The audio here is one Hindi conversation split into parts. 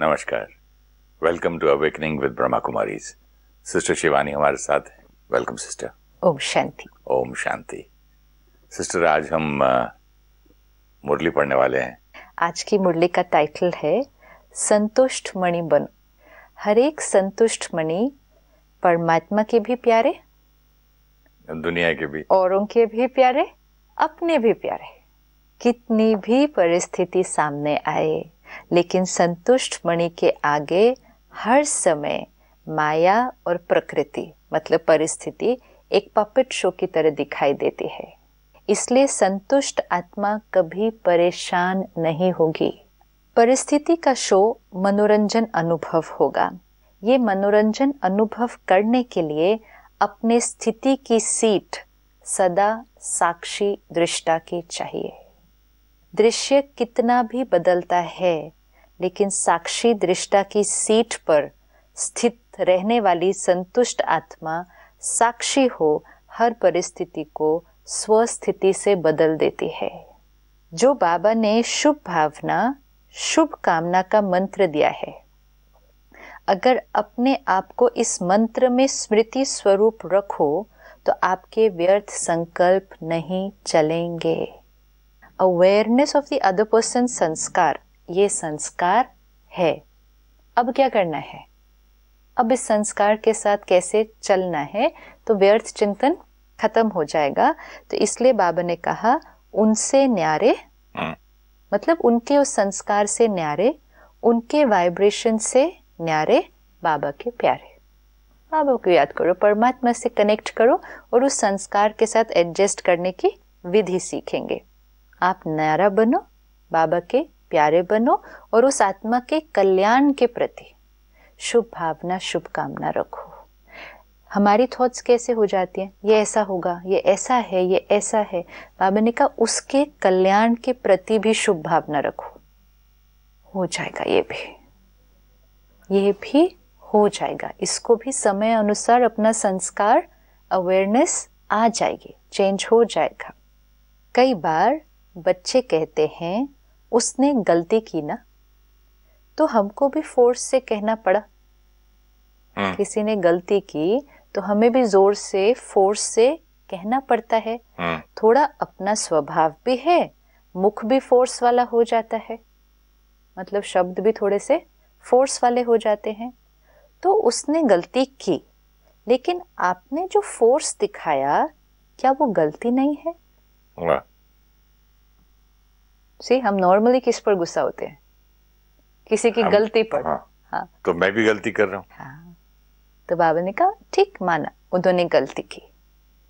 नमस्कार welcome to awakening with Brahma Kumari sister Shivani हमारे साथ है welcome sister Om Shanti Om Shanti sister आज हम मुरली पढ़ने वाले हैं आज की मुरली का टाइटल है संतुष्ट मणि बनो हर एक संतुष्ट मणि परमात्मा के भी प्यारे दुनिया के भी औरों के भी प्यारे अपने भी प्यारे कितनी भी परिस्थिति सामने आए लेकिन संतुष्ट मणि के आगे हर समय माया और प्रकृति मतलब परिस्थिति एक पपेट शो की तरह दिखाई देती है इसलिए संतुष्ट आत्मा कभी परेशान नहीं होगी परिस्थिति का शो मनोरंजन अनुभव होगा ये मनोरंजन अनुभव करने के लिए अपने स्थिति की सीट सदा साक्षी दृष्टा की चाहिए दृश्य कितना भी बदलता है लेकिन साक्षी दृष्टा की सीट पर स्थित रहने वाली संतुष्ट आत्मा साक्षी हो हर परिस्थिति को स्वस्थिति से बदल देती है जो बाबा ने शुभ भावना शुभ कामना का मंत्र दिया है अगर अपने आप को इस मंत्र में स्मृति स्वरूप रखो तो आपके व्यर्थ संकल्प नहीं चलेंगे awareness of the other person संस्कार ये संस्कार है अब क्या करना है अब इस संस्कार के साथ कैसे चलना है तो व्यर्थ चिंतन खत्म हो जाएगा तो इसलिए बाबा ने कहा उनसे न्यारे हम्म। मतलब उनके उस संस्कार से न्यारे उनके वाइब्रेशन से न्यारे बाबा के प्यारे बाबा को याद करो परमात्मा से कनेक्ट करो और उस संस्कार के साथ एडजस्ट करने की विधि सीखेंगे आप न्यारा बनो बाबा के प्यारे बनो और उस आत्मा के कल्याण के प्रति शुभ भावना शुभकामना रखो हमारी थॉट्स कैसे हो जाती हैं ये ऐसा होगा ये ऐसा है ये ऐसा है बाबा ने कहा उसके कल्याण के प्रति भी शुभ भावना रखो हो जाएगा ये भी ये भी हो जाएगा इसको भी समय अनुसार अपना संस्कार अवेयरनेस आ जाएगी चेंज हो जाएगा कई बार बच्चे कहते हैं उसने गलती की ना तो हमको भी फोर्स से कहना पड़ा हम्म। किसी ने गलती की तो हमें भी जोर से फोर्स से कहना पड़ता है हम्म। थोड़ा अपना स्वभाव भी है मुख भी फोर्स वाला हो जाता है मतलब शब्द भी थोड़े से फोर्स वाले हो जाते हैं तो उसने गलती की लेकिन आपने जो फोर्स दिखाया क्या वो गलती नहीं है सी हम नॉर्मली किस पर गुस्सा होते हैं किसी की गलती पर हाँ, हाँ तो मैं भी गलती कर रहा हूँ हाँ, तो बाबा ने कहा ठीक माना उन्होंने गलती की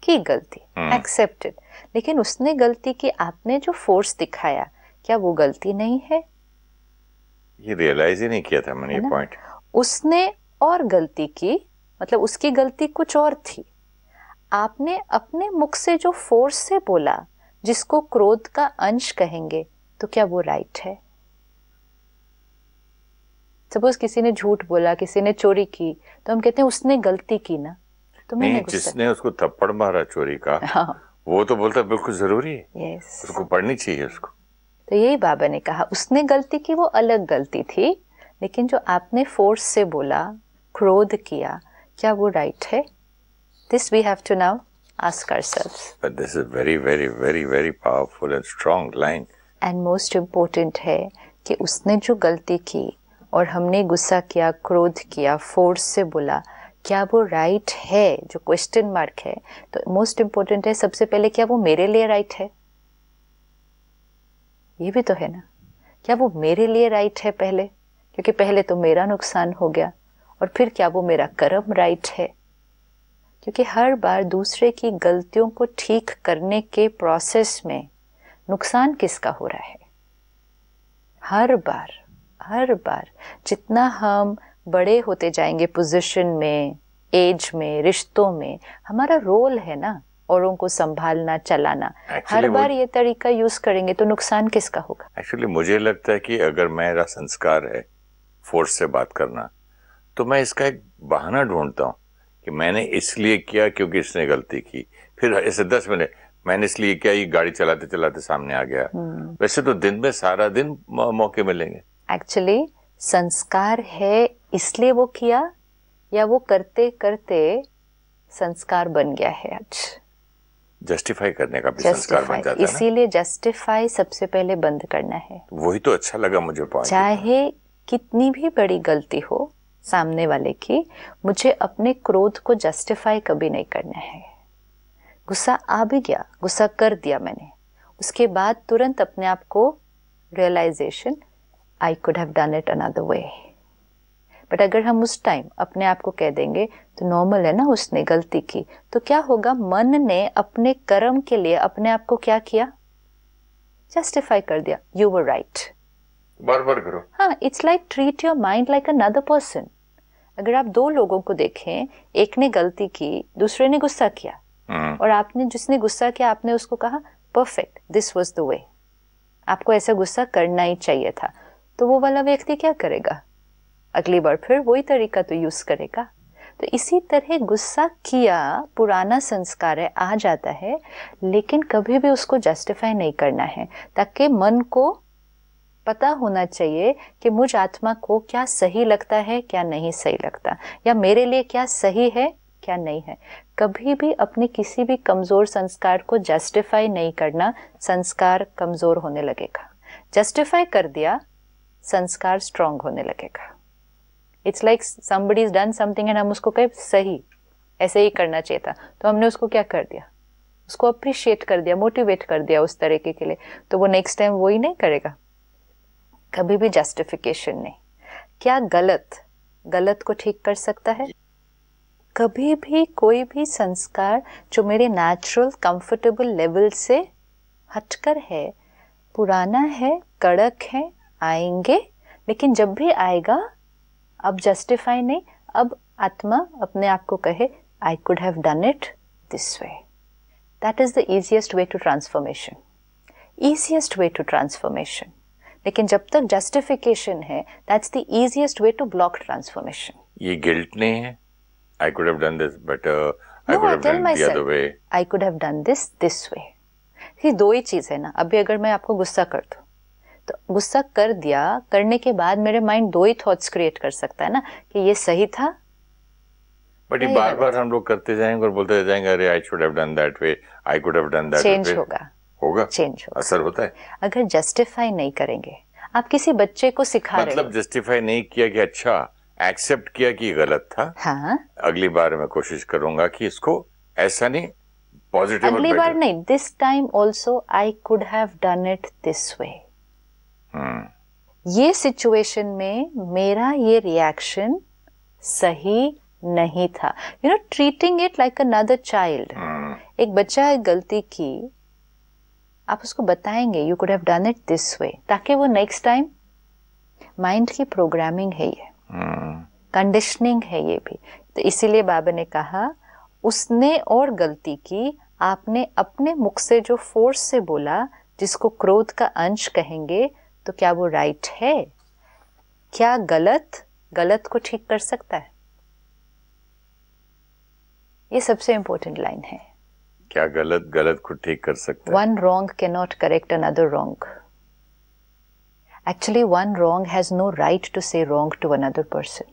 की गलती एक्सेप्टेड हम्म। लेकिन उसने गलती की आपने जो फोर्स दिखाया क्या वो गलती नहीं है ये रियलाइज ही नहीं किया था मैंने ये पॉइंट उसने और गलती की मतलब उसकी गलती कुछ और थी आपने अपने मुख से जो फोर्स से बोला जिसको क्रोध का अंश कहेंगे तो क्या वो राइट है सपोज किसी ने झूठ बोला किसी ने चोरी की तो हम कहते हैं उसने गलती की ना तो नहीं, जिसने उसको थप्पड़ मारा चोरी का हाँ। वो तो बोलता बिल्कुल जरूरी है yes. उसको पढ़नी चाहिए उसको तो यही बाबा ने कहा उसने गलती की वो अलग गलती थी लेकिन जो आपने फोर्स से बोला क्रोध किया क्या वो राइट है this we have to now ask ourselves. But this is very very very very powerful and strong line and most important है कि उसने जो गलती की और हमने गुस्सा किया क्रोध किया फोर्स से बोला क्या वो राइट right है जो क्वेश्चन मार्क है तो मोस्ट इम्पोर्टेंट है सबसे पहले क्या वो मेरे लिए राइट right है ये भी तो है ना क्या वो मेरे लिए राइट right है पहले क्योंकि पहले तो मेरा नुकसान हो गया और फिर क्या वो मेरा कर्म राइट है क्योंकि हर बार दूसरे की गलतियों को ठीक करने के प्रोसेस में नुकसान किसका हो रहा है हर बार हर बार जितना हम बड़े होते जाएंगे पोजीशन में एज में रिश्तों में हमारा रोल है ना औरों को संभालना चलाना Actually, हर बार ये तरीका यूज करेंगे तो नुकसान किसका होगा एक्चुअली मुझे लगता है कि अगर मेरा संस्कार है फोर्स से बात करना तो मैं इसका एक बहाना ढूंढता हूँ कि मैंने इसलिए किया क्योंकि इसने गलती की फिर ऐसे दस मिनट मैंने इसलिए क्या ये गाड़ी चलाते चलाते सामने आ गया हम्म। वैसे तो दिन में सारा दिन मौके मिलेंगे एक्चुअली संस्कार है इसलिए वो किया या वो करते करते संस्कार बन गया है आज जस्टिफाई करने का भी संस्कार बन जाता है इसीलिए जस्टिफाई सबसे पहले बंद करना है वही तो अच्छा लगा मुझे चाहे कितनी भी बड़ी गलती हो सामने वाले की मुझे अपने क्रोध को जस्टिफाई कभी नहीं करना है गुस्सा आ भी गया गुस्सा कर दिया मैंने उसके बाद तुरंत अपने आप को realization I could have done it another way but अगर हम उस टाइम अपने आप को कह देंगे तो नॉर्मल है ना उसने गलती की तो क्या होगा मन ने अपने कर्म के लिए अपने आप को क्या किया जस्टिफाई कर दिया यू वर राइट बार करो हाँ it's like treat your mind like another person अगर आप दो लोगों को देखें एक ने गलती की दूसरे ने गुस्सा किया हम्म। और आपने जिसने गुस्सा किया आपने उसको कहा perfect this was the way आपको ऐसा गुस्सा करना ही चाहिए था तो वो वाला व्यक्ति क्या करेगा अगली बार फिर वही तरीका तो यूज करेगा तो इसी तरह गुस्सा किया पुराना संस्कार है आ जाता है लेकिन कभी भी उसको जस्टिफाई नहीं करना है ताकि मन को पता होना चाहिए कि मुझ आत्मा को क्या सही लगता है क्या नहीं सही लगता या मेरे लिए क्या सही है क्या नहीं है कभी भी अपने किसी भी कमज़ोर संस्कार को जस्टिफाई नहीं करना संस्कार कमज़ोर होने लगेगा जस्टिफाई कर दिया संस्कार स्ट्रांग होने लगेगा it's like somebody is done something and हम उसको कहे सही ऐसे ही करना चाहिए था तो हमने उसको क्या कर दिया उसको अप्रिशिएट कर दिया मोटिवेट कर दिया उस तरीके के लिए तो वो नेक्स्ट टाइम वो ही नहीं करेगा कभी भी जस्टिफिकेशन नहीं क्या गलत गलत को ठीक कर सकता है कभी भी कोई भी संस्कार जो मेरे नेचुरल कंफर्टेबल लेवल से हटकर है पुराना है कड़क है आएंगे लेकिन जब भी आएगा अब जस्टिफाई नहीं अब आत्मा अपने आप को कहे I could have done it this way that is the easiest way to transformation easiest way to transformation लेकिन जब तक जस्टिफिकेशन है that's the easiest way to block transformation ये गिल्ट नहीं है I could have done this better. No, I could have I done myself, the other way. I could have done this this way. ये दो ही चीज़ है ना अभी अगर मैं आपको गुस्सा कर दू तो गुस्सा कर दिया करने के बाद मेरे माइंड दो ही थॉट्स क्रिएट कर सकता है ना कि ये सही था बट ये बार बार हम लोग करते जाएंगे और बोलते जाएंगे अरे I should have done that way I could have done that change होगा होगा चेंज होगा असर होता है अगर जस्टिफाई नहीं करेंगे आप किसी बच्चे को सिखा मतलब रहे मतलब जस्टिफाई नहीं किया कि अच्छा एक्सेप्ट किया कि गलत था हाँ? अगली बार मैं कोशिश करूंगा कि इसको ऐसा नहीं पॉजिटिव अगली बार नहीं this time also I could have done it this way ये सिचुएशन में मेरा ये रिएक्शन सही नहीं था you know treating it like another child एक बच्चा है गलती की आप उसको बताएंगे you could have done it this way ताकि वो नेक्स्ट टाइम माइंड की प्रोग्रामिंग है ये कंडीशनिंग है ये भी तो इसीलिए बाबा ने कहा उसने और गलती की आपने अपने मुख से जो फोर्स से बोला जिसको क्रोध का अंश कहेंगे तो क्या वो राइट है क्या गलत गलत को ठीक कर सकता है ये सबसे इम्पोर्टेंट लाइन है क्या गलत गलत को ठीक कर सकता है वन रॉन्ग के not correct another wrong Actually, one wrong has no right to say wrong to another person.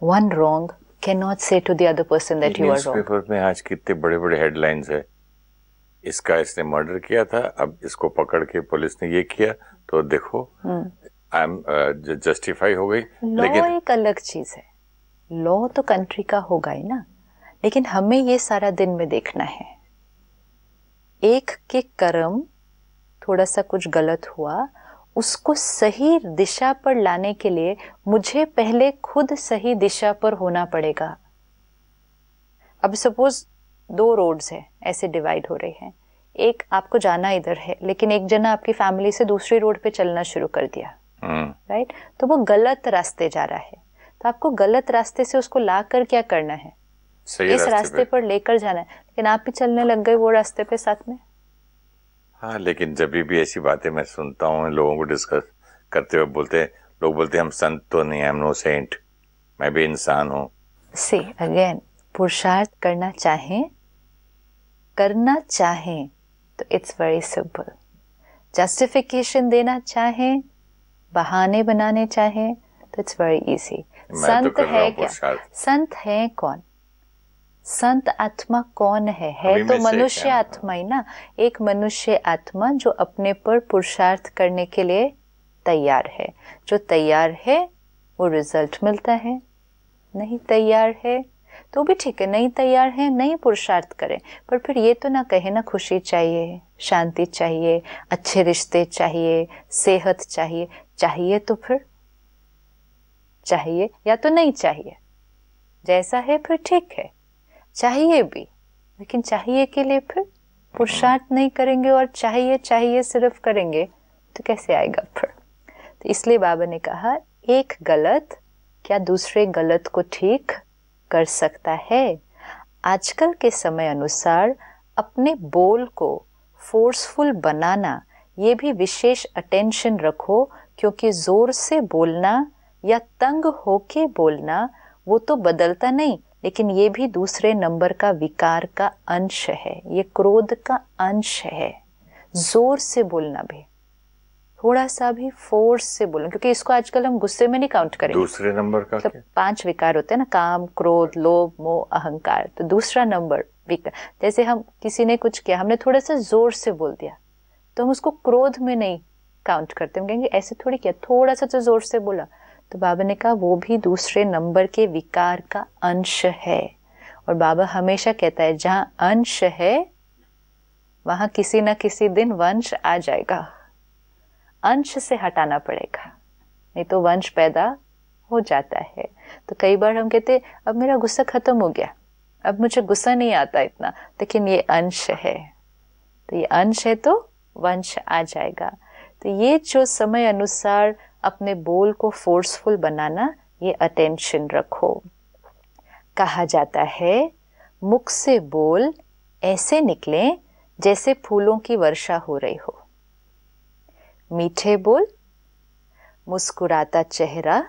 One wrong cannot say to the other person that you are wrong. Newspaper में आज कितने बड़े-बड़े हेडलाइंस हैं। इसका इसने मर्डर किया था, अब इसको पकड़ के पुलिस ने ये किया, तो देखो, आई एम जस्टिफाई हो गई। लॉ एक अलग चीज है। लॉ तो कंट्री का होगा ही ना, लेकिन हमें ये सारा दिन में देखना है। एक के कर्म थोड़ा सा कुछ गलत हुआ उसको सही दिशा पर लाने के लिए मुझे पहले खुद सही दिशा पर होना पड़ेगा अब सपोज दो रोड्स हैं ऐसे डिवाइड हो रहे हैं एक आपको जाना इधर है लेकिन एक जना आपकी फैमिली से दूसरी रोड पे चलना शुरू कर दिया राइट हम्म। right? तो वो गलत रास्ते जा रहा है तो आपको गलत रास्ते से उसको ला कर क्या करना है इस रास्ते, रास्ते पर लेकर जाना है लेकिन आप भी चलने लग गए वो रास्ते पे साथ में हाँ लेकिन जब भी ऐसी बातें मैं सुनता हूँ लोगों को डिस्कस करते हुए बोलते लोग बोलते हम संत तो नहीं एम नो सेंट मैं भी इंसान हूँ सी अगेन पुरुषार्थ करना चाहे करना चाहे तो इट्स वेरी सिंपल जस्टिफिकेशन देना चाहे बहाने बनाने चाहे तो इट्स वेरी इजी संत तो है क्या संत है कौन संत आत्मा कौन है है तो मनुष्य आत्मा ही ना एक मनुष्य आत्मा जो अपने पर पुरुषार्थ करने के लिए तैयार है जो तैयार है वो रिजल्ट मिलता है नहीं तैयार है तो भी ठीक है नहीं तैयार है नहीं पुरुषार्थ करें पर फिर ये तो ना कहे ना खुशी चाहिए शांति चाहिए अच्छे रिश्ते चाहिए सेहत चाहिए चाहिए तो फिर चाहिए या तो नहीं चाहिए जैसा है फिर ठीक है चाहिए भी लेकिन चाहिए के लिए फिर पुरुषार्थ नहीं करेंगे और चाहिए चाहिए सिर्फ करेंगे तो कैसे आएगा फिर तो इसलिए बाबा ने कहा एक गलत क्या दूसरे गलत को ठीक कर सकता है आजकल के समय अनुसार अपने बोल को फोर्सफुल बनाना ये भी विशेष अटेंशन रखो क्योंकि ज़ोर से बोलना या तंग होके बोलना वो तो बदलता नहीं लेकिन ये भी दूसरे नंबर का विकार का अंश है ये क्रोध का अंश है जोर से बोलना भी थोड़ा सा भी फोर्स से बोलो क्योंकि इसको आजकल हम गुस्से में नहीं काउंट करेंगे दूसरे नंबर का मतलब पांच विकार होते हैं ना काम क्रोध लोभ मोह अहंकार तो दूसरा नंबर विकार जैसे हम किसी ने कुछ किया हमने थोड़ा सा जोर से बोल दिया तो हम उसको क्रोध में नहीं काउंट करते हम कहेंगे ऐसे थोड़ी किया थोड़ा सा तो जोर से बोला तो बाबा ने कहा वो भी दूसरे नंबर के विकार का अंश है और बाबा हमेशा कहता है जहां अंश है वहां किसी ना किसी दिन वंश आ जाएगा अंश से हटाना पड़ेगा नहीं तो वंश पैदा हो जाता है तो कई बार हम कहते अब मेरा गुस्सा खत्म हो गया अब मुझे गुस्सा नहीं आता इतना लेकिन ये अंश है तो ये अंश है तो वंश आ जाएगा तो ये जो समय अनुसार अपने बोल को फोर्सफुल बनाना ये अटेंशन रखो कहा जाता है मुख से बोल ऐसे निकले जैसे फूलों की वर्षा हो रही हो मीठे बोल मुस्कुराता चेहरा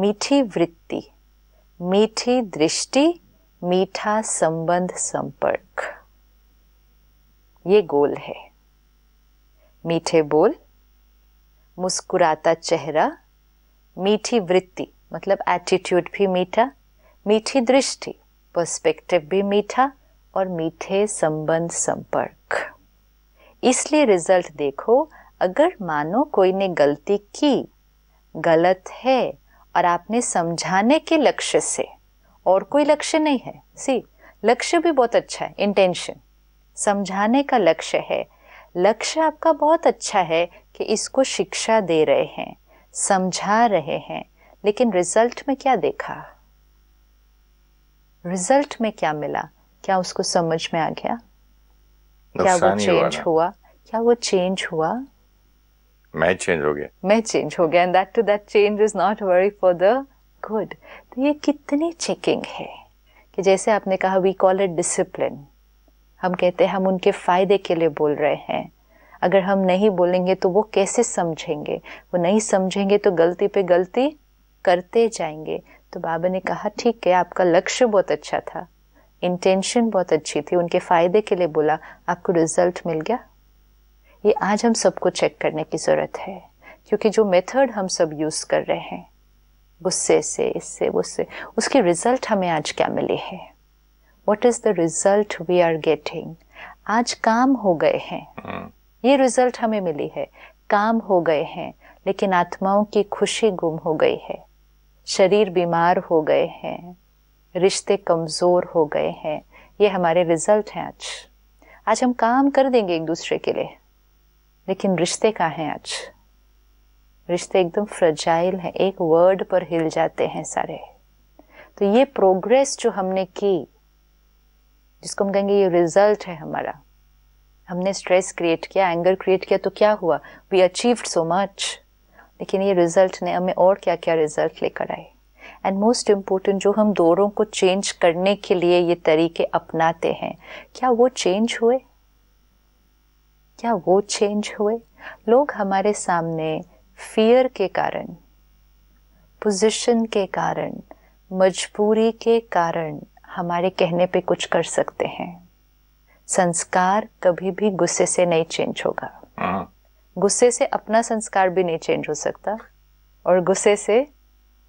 मीठी वृत्ति मीठी दृष्टि मीठा संबंध संपर्क ये गोल है मीठे बोल मुस्कुराता चेहरा मीठी वृत्ति मतलब एटीट्यूड भी मीठा मीठी दृष्टि पर्सपेक्टिव भी मीठा और मीठे संबंध संपर्क इसलिए रिजल्ट देखो अगर मानो कोई ने गलती की गलत है और आपने समझाने के लक्ष्य से और कोई लक्ष्य नहीं है सी लक्ष्य भी बहुत अच्छा है इंटेंशन समझाने का लक्ष्य है लक्ष्य आपका बहुत अच्छा है कि इसको शिक्षा दे रहे हैं समझा रहे हैं लेकिन रिजल्ट में क्या देखा रिजल्ट में क्या मिला क्या उसको समझ में आ गया क्या वो चेंज हुआ क्या वो चेंज हुआ मैं चेंज हो गया मैं चेंज हो गया and that too that change is not worry for the good तो ये कितनी चेकिंग है कि जैसे आपने कहा वी कॉल इट डिसिप्लिन हम कहते हैं हम उनके फायदे के लिए बोल रहे हैं अगर हम नहीं बोलेंगे तो वो कैसे समझेंगे वो नहीं समझेंगे तो गलती पे गलती करते जाएंगे तो बाबा ने कहा ठीक है आपका लक्ष्य बहुत अच्छा था इंटेंशन बहुत अच्छी थी उनके फ़ायदे के लिए बोला आपको रिजल्ट मिल गया ये आज हम सबको चेक करने की ज़रूरत है क्योंकि जो मेथड हम सब यूज़ कर रहे हैं गुस्से से इससे उससे उसकी रिज़ल्ट हमें आज क्या मिली है what is the result we are getting आज काम हो गए हैं हम्म। ये रिजल्ट हमें मिली है काम हो गए हैं लेकिन आत्माओं की खुशी गुम हो गई है शरीर बीमार हो गए हैं रिश्ते कमज़ोर हो गए हैं ये हमारे रिजल्ट हैं आज आज हम काम कर देंगे एक दूसरे के लिए लेकिन रिश्ते कहाँ हैं आज रिश्ते एकदम फ्रजाइल हैं एक वर्ड पर हिल जाते हैं सारे तो ये प्रोग्रेस जो हमने की जिसको हम कहेंगे ये रिजल्ट है हमारा हमने स्ट्रेस क्रिएट किया एंगर क्रिएट किया तो क्या हुआ वी अचीव सो मच लेकिन ये रिजल्ट ने हमें और क्या क्या रिजल्ट लेकर आए एंड मोस्ट इम्पोर्टेंट जो हम दौरों को चेंज करने के लिए ये तरीके अपनाते हैं क्या वो चेंज हुए क्या वो चेंज हुए लोग हमारे सामने फियर के कारण पोजीशन के कारण मजबूरी के कारण हमारे कहने पे कुछ कर सकते हैं संस्कार कभी भी गुस्से से नहीं चेंज होगा हाँ। गुस्से से अपना संस्कार भी नहीं चेंज हो सकता और गुस्से से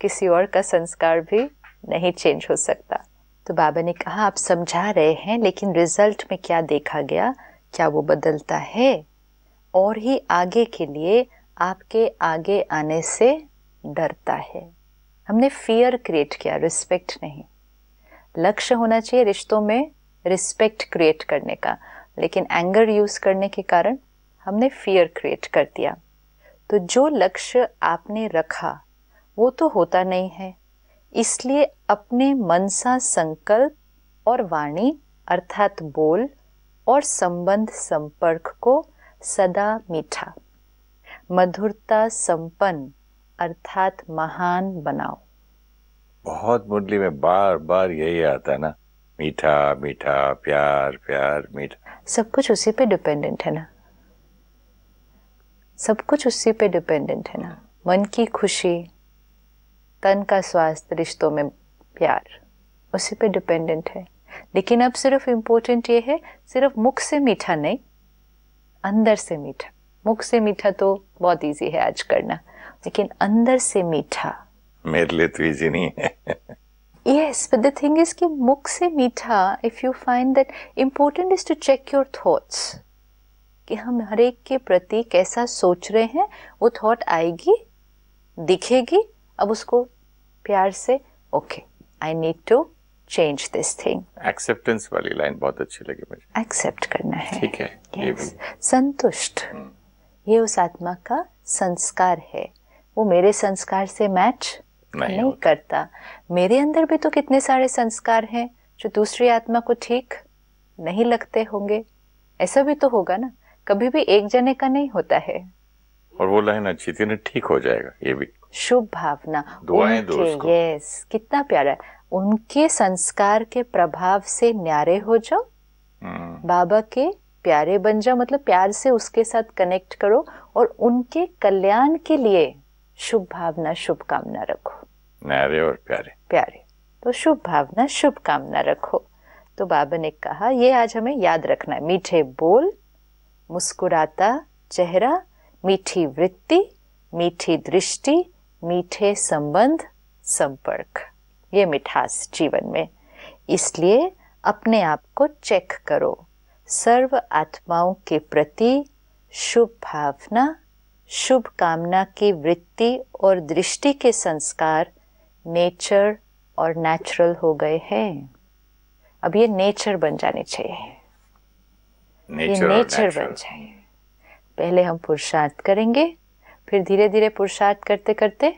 किसी और का संस्कार भी नहीं चेंज हो सकता तो बाबा ने कहा आप समझा रहे हैं लेकिन रिजल्ट में क्या देखा गया क्या वो बदलता है और ही आगे के लिए आपके आगे आने से डरता है हमने फियर क्रिएट किया रिस्पेक्ट नहीं लक्ष्य होना चाहिए रिश्तों में रिस्पेक्ट क्रिएट करने का लेकिन एंगर यूज़ करने के कारण हमने फियर क्रिएट कर दिया तो जो लक्ष्य आपने रखा वो तो होता नहीं है इसलिए अपने मनसा संकल्प और वाणी अर्थात बोल और संबंध संपर्क को सदा मीठा मधुरता संपन्न अर्थात महान बनाओ बहुत मुरली में बार बार यही आता है ना मीठा मीठा प्यार प्यार मीठा सब कुछ उसी पे डिपेंडेंट है ना सब कुछ उसी पे डिपेंडेंट है ना मन की खुशी तन का स्वास्थ्य रिश्तों में प्यार उसी पे डिपेंडेंट है लेकिन अब सिर्फ इम्पोर्टेंट ये है सिर्फ मुख से मीठा नहीं अंदर से मीठा मुख से मीठा तो बहुत इजी है आज करना लेकिन अंदर से मीठा मेरे लिए तो इजी नहीं है Yes, but the thing is ki mukh se meetha, if you find that important is to check your thoughts. कि हम हर एक के प्रति कैसा सोच रहे हैं वो थॉट आएगी दिखेगी अब उसको प्यार से okay I need to change this thing acceptance वाली लाइन बहुत अच्छी लगी मुझे एक्सेप्ट करना है ठीक है yes. संतुष्ट hmm. ये उस आत्मा का संस्कार है वो मेरे संस्कार से मैच नहीं, नहीं करता मेरे अंदर भी तो कितने सारे संस्कार हैं जो दूसरी आत्मा को ठीक नहीं लगते होंगे ऐसा भी तो होगा ना कभी भी एक जने का नहीं होता है और वो लाइन अच्छी थी ना ठीक हो जाएगा ये भी शुभ भावना दुआएं दो यस कितना प्यारा है उनके संस्कार के प्रभाव से न्यारे हो जाओ हम्म। बाबा के प्यारे बन जाओ मतलब प्यार से उसके साथ कनेक्ट करो और उनके कल्याण के लिए शुभ भावना शुभकामना रखो नारे और प्यारे प्यारे तो शुभ भावना शुभ कामना रखो तो बाबा ने कहा ये आज हमें याद रखना है मीठे बोल मुस्कुराता चेहरा मीठी वृत्ति मीठी दृष्टि मीठे संबंध संपर्क ये मिठास जीवन में इसलिए अपने आप को चेक करो सर्व आत्माओं के प्रति शुभ भावना शुभ कामना की वृत्ति और दृष्टि के संस्कार नेचर और नेचुरल हो गए हैं अब ये नेचर बन जाने चाहिए nature ये नेचर बन जाए पहले हम पुरुषार्थ करेंगे फिर धीरे धीरे पुरुषार्थ करते करते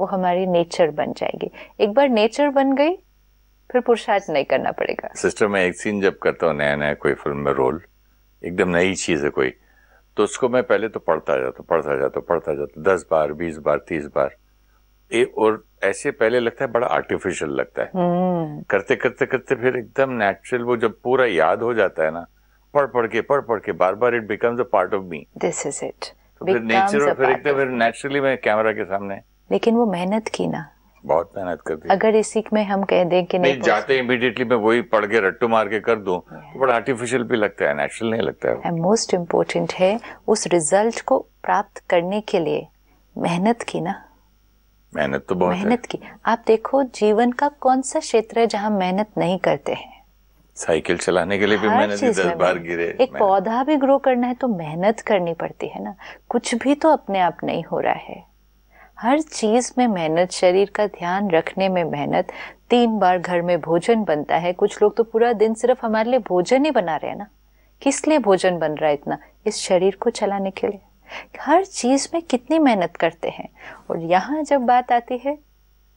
वो हमारी नेचर बन जाएगी एक बार नेचर बन गई फिर पुरुषार्थ नहीं करना पड़ेगा सिस्टर मैं एक सीन जब करता हूँ नया नया कोई फिल्म में रोल एकदम नई चीज़ है कोई तो उसको मैं पहले तो पढ़ता जाता पढ़ता जाता पढ़ता जाता दस बार बीस बार तीस बार ए, और ऐसे पहले लगता है बड़ा आर्टिफिशियल लगता है हम्म। करते करते करते फिर एकदम नेचुरल वो जब पूरा याद हो जाता है ना पढ़ पढ़ के पढ़ पढ़ के बार बार it becomes a part of me this is it फिर नेचर फिर एकदम फिर नेचुरली मैं कैमरा के सामने लेकिन वो मेहनत की ना बहुत मेहनत कर दी अगर इसी में हम कह दें कि नहीं, जाते इमीडिएटली मैं वही पढ़ के रट्टू मार के कर दूं तो बड़ा आर्टिफिशियल भी लगता है नेचुरल नहीं लगता है मोस्ट इम्पोर्टेंट है उस रिजल्ट को प्राप्त करने के लिए मेहनत की ना मेहनत तो बहुत मेहनत की आप देखो जीवन का कौन सा क्षेत्र है जहाँ मेहनत नहीं करते हैं साइकिल चलाने के लिए भी मेहनत दस बार गिरे एक पौधा भी ग्रो करना है तो मेहनत करनी पड़ती है ना कुछ भी तो अपने आप नहीं हो रहा है हर चीज में मेहनत शरीर का ध्यान रखने में मेहनत तीन बार घर में भोजन बनता है कुछ लोग तो पूरा दिन सिर्फ हमारे लिए भोजन ही बना रहे हैं ना किस लिए भोजन बन रहा है इतना इस शरीर को चलाने के लिए हर चीज़ में कितनी मेहनत करते हैं और यहाँ जब बात आती है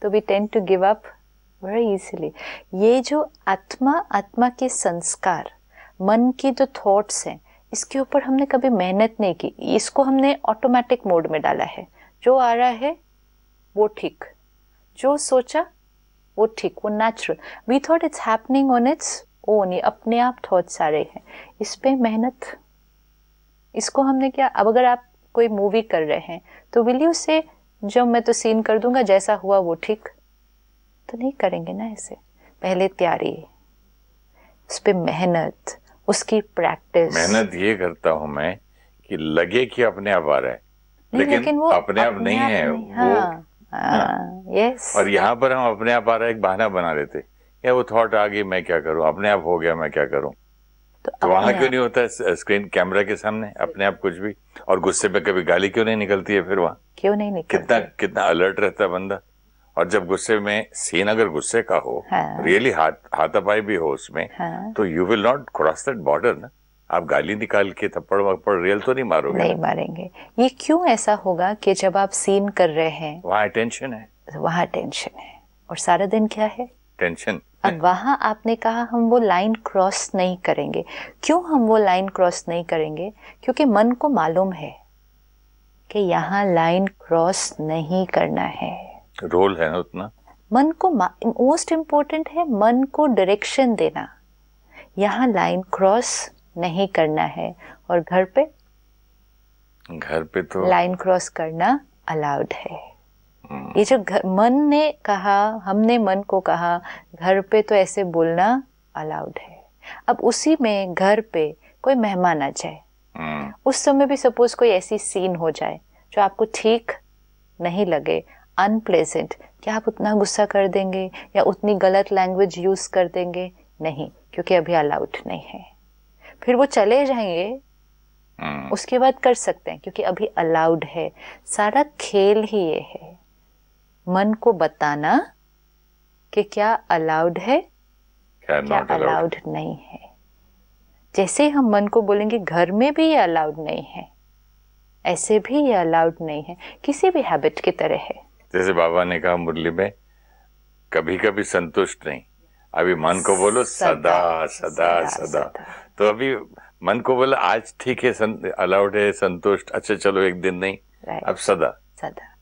तो we tend to give up very easily ये जो आत्मा आत्मा के संस्कार मन की जो थॉट्स हैं इसके ऊपर हमने कभी मेहनत नहीं की इसको हमने ऑटोमेटिक मोड में डाला है जो आ रहा है वो ठीक जो सोचा वो ठीक वो natural we thought it's happening on its own ये अपने आप थॉट्स आ रहे हैं इस पर मेहनत इसको हमने क्या अब अगर आप कोई मूवी कर रहे हैं तो विल यू से जो मैं तो सीन कर दूंगा जैसा हुआ वो ठीक तो नहीं करेंगे ना ऐसे पहले तैयारी उस पर मेहनत उसकी प्रैक्टिस मेहनत ये करता हूं मैं कि लगे कि अपने आप आ रहा है लेकिन, लेकिन वो अपने आप नहीं है हाँ, वो हाँ, यस हाँ। हाँ, और यहाँ पर हम अपने आप आ रहा है एक बहाना बना लेते या वो थॉट आ गई मैं क्या करूँ अपने आप हो गया मैं क्या करूँ तो वहां क्यों नहीं होता स्क्रीन कैमरा के सामने अपने आप कुछ भी और गुस्से में कभी गाली क्यों नहीं निकलती है फिर वहाँ क्यों नहीं निकलती कितना कितना अलर्ट रहता बंदा और जब गुस्से में सीन अगर गुस्से का हो हाँ। रियली हाथ हाथापाई भी हो उसमें हाँ। तो you will not cross that border ना आप गाली निकाल के थप्पड़ वप्पड़ रियल तो नहीं मारोगे नहीं मारेंगे ये क्यों ऐसा होगा कि जब आप सीन कर रहे हैं वहाँ टेंशन है वहाँ टेंशन है और सारा दिन क्या है टेंशन और वहां आपने कहा हम वो लाइन क्रॉस नहीं करेंगे क्यों हम वो लाइन क्रॉस नहीं करेंगे क्योंकि मन को मालूम है कि यहाँ लाइन क्रॉस नहीं करना है रोल है ना उतना मन को मोस्ट इम्पोर्टेंट है मन को डायरेक्शन देना यहाँ लाइन क्रॉस नहीं करना है और घर पे घर पे तो लाइन क्रॉस करना अलाउड है ये जो मन ने कहा हमने मन को कहा घर पे तो ऐसे बोलना अलाउड है अब उसी में घर पे कोई मेहमान आ जाए हम्म। उस समय भी सपोज कोई ऐसी सीन हो जाए जो आपको ठीक नहीं लगे अनप्लेजेंट क्या आप उतना गुस्सा कर देंगे या उतनी गलत लैंग्वेज यूज कर देंगे नहीं क्योंकि अभी अलाउड नहीं है फिर वो चले जाएंगे हम्म। उसके बाद कर सकते हैं क्योंकि अभी अलाउड है सारा खेल ही ये है मन को बताना कि क्या अलाउड है क्या अलाउड नहीं है जैसे हम मन को बोलेंगे घर में भी ये अलाउड नहीं है ऐसे भी ये अलाउड नहीं है किसी भी हैबिट की तरह है जैसे बाबा ने कहा मुरली में कभी कभी संतुष्ट नहीं अभी मन को बोलो सदा सदा सदा, सदा, सदा। सदा। तो अभी मन को बोलो आज ठीक है अलाउड है संतुष्ट अच्छा चलो एक दिन नहीं अब सदा सदा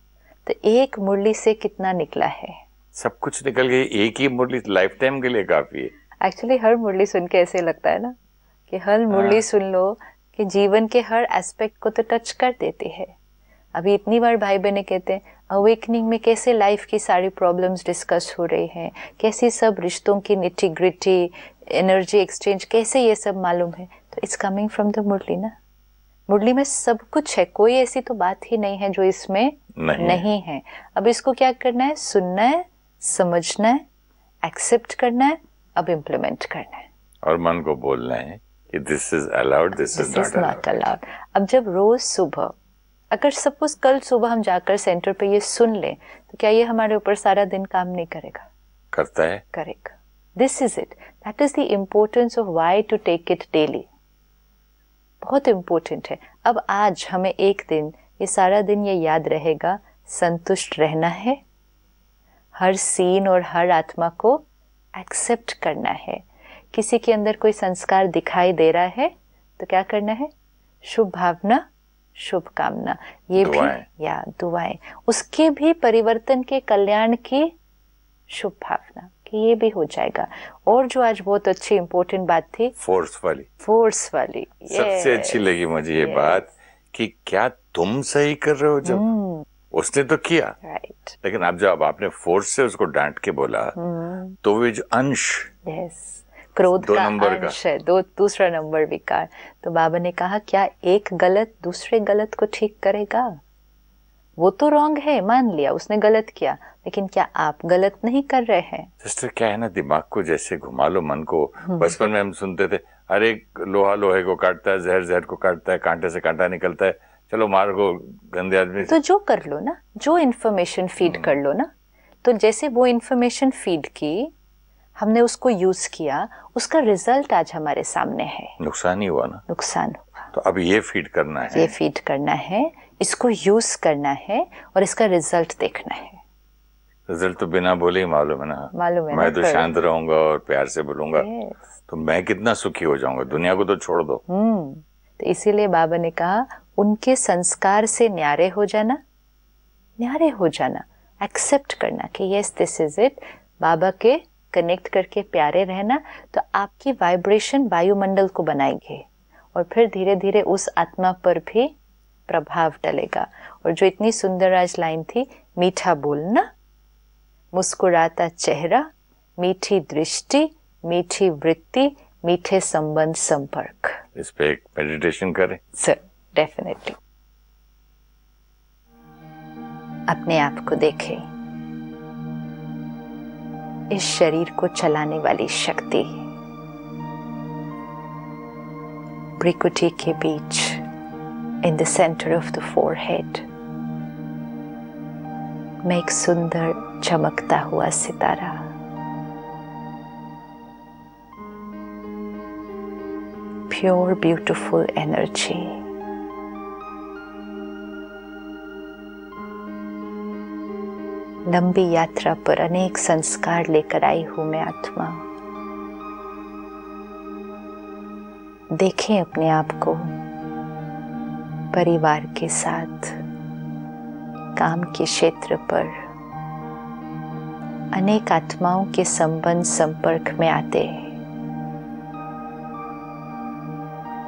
तो एक मुरली से कितना निकला है सब कुछ निकल गई एक ही मुरली लाइफ टाइम के लिए काफी है एक्चुअली हर मुरली सुन के ऐसे लगता है ना कि हर मुरली हाँ। सुन लो कि जीवन के हर एस्पेक्ट को तो टच कर देती है अभी इतनी बार भाई बहने कहते हैं अवेकनिंग में कैसे लाइफ की सारी प्रॉब्लम्स डिस्कस हो रही हैं कैसी सब रिश्तों की निटी ग्रिटी एनर्जी एक्सचेंज कैसे ये सब मालूम है तो इट्स कमिंग फ्रॉम द मुरली ना मुरली में सब कुछ है कोई ऐसी तो बात ही नहीं है जो इसमें नहीं, नहीं है अब इसको क्या करना है सुनना है समझना है एक्सेप्ट करना है अब इम्प्लीमेंट करना है और मन को बोलना है कि this is allowed this is not allowed अब जब रोज सुबह अगर सपोज कल सुबह हम जाकर सेंटर पे ये सुन ले तो क्या ये हमारे ऊपर सारा दिन काम नहीं करेगा करता है करेगा this is it that is the importance of why to take it daily बहुत इम्पोर्टेंट है अब आज हमें एक दिन ये सारा दिन ये याद रहेगा संतुष्ट रहना है हर सीन और हर आत्मा को एक्सेप्ट करना है किसी के अंदर कोई संस्कार दिखाई दे रहा है तो क्या करना है शुभ भावना शुभकामना ये भी या दुआएं उसके भी परिवर्तन के कल्याण की शुभ भावना कि ये भी हो जाएगा और जो आज बहुत अच्छी इंपोर्टेंट बात थी फोर्स वाली फोर्स वाली सबसे अच्छी लगी मुझे ये बात कि क्या तुम सही कर रहे हो जब hmm. उसने तो किया right. लेकिन अब जब आपने फोर्स से उसको डांट के बोला hmm. तो वे जो अंश yes. क्रोध का अंश है दो दूसरा नंबर विकार तो बाबा ने कहा क्या एक गलत दूसरे गलत को ठीक करेगा वो तो रॉन्ग है मान लिया उसने गलत किया लेकिन क्या आप गलत नहीं कर रहे हैं सिस्टर क्या है ना दिमाग को जैसे घुमा लो मन को हम्म। बचपन में हम सुनते थे अरे लोहा लोहे को काटता है जहर जहर को काटता है कांटे से कांटा निकलता है चलो मार को गंदे आदमी तो जो कर लो ना जो इन्फॉर्मेशन हम्म। फीड कर लो ना तो जैसे वो इन्फॉर्मेशन फीड की हमने उसको यूज किया उसका रिजल्ट आज हमारे सामने है नुकसान ही हुआ ना नुकसान हुआ तो अब ये फीड करना है ये फीड करना है इसको यूज करना है और इसका रिजल्ट देखना है रिजल्ट तो बिना बोले ही मालूम है ना मालूम है मैं तो शांत रहूंगा और प्यार से बोलूंगा तो मैं कितना सुखी हो जाऊंगा दुनिया को तो छोड़ दो हम्म। तो इसीलिए बाबा ने कहा उनके संस्कार से न्यारे हो जाना न्यारे हो जाना एक्सेप्ट करना कि यस दिस इज इट बाबा के कनेक्ट करके प्यारे रहना तो आपकी वाइब्रेशन वायुमंडल को बनाएंगे और फिर धीरे धीरे उस आत्मा पर भी प्रभाव डलेगा और जो इतनी सुंदर आज लाइन थी मीठा बोलना मुस्कुराता चेहरा मीठी दृष्टि मीठी वृत्ति मीठे संबंध संपर्क इस पे एक मेडिटेशन करें सर डेफिनेटली अपने आप को देखें इस शरीर को चलाने वाली शक्ति प्रिकुटी के बीच in the center of the forehead में एक सुंदर चमकता हुआ सितारा प्योर ब्यूटिफुल एनर्जी लंबी यात्रा पर अनेक संस्कार लेकर आई हूं मैं आत्मा देखें अपने आप को परिवार के साथ काम के क्षेत्र पर अनेक आत्माओं के संबंध संपर्क में आते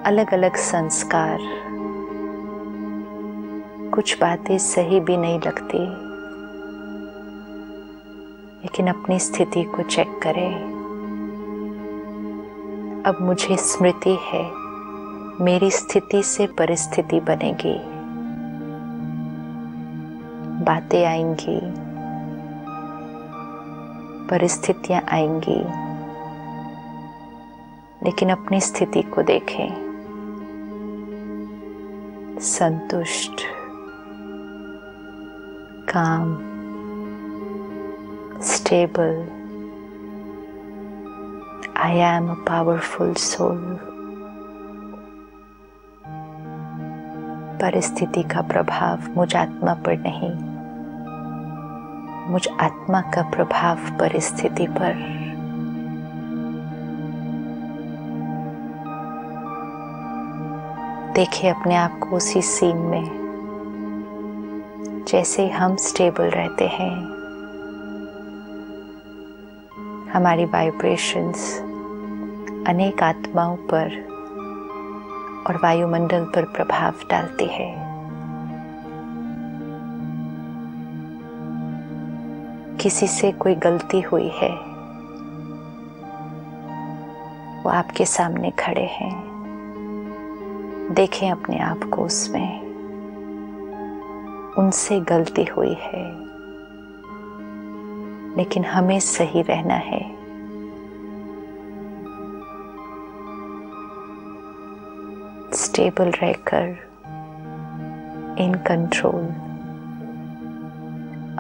अलग अलग संस्कार कुछ बातें सही भी नहीं लगती लेकिन अपनी स्थिति को चेक करें अब मुझे स्मृति है मेरी स्थिति से परिस्थिति बनेगी बातें आएंगी परिस्थितियां आएंगी लेकिन अपनी स्थिति को देखें संतुष्ट काम stable. I am a powerful soul. परिस्थिति का प्रभाव मुझ आत्मा पर नहीं मुझ आत्मा का प्रभाव परिस्थिति पर देखे अपने आप को उसी सीन में जैसे हम स्टेबल रहते हैं हमारी वाइब्रेशंस अनेक आत्माओं पर और वायुमंडल पर प्रभाव डालती है किसी से कोई गलती हुई है वो आपके सामने खड़े हैं देखें अपने आप को उसमें उनसे गलती हुई है लेकिन हमें सही रहना है स्टेबल रहकर इन कंट्रोल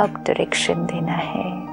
अब डायरेक्शन देना है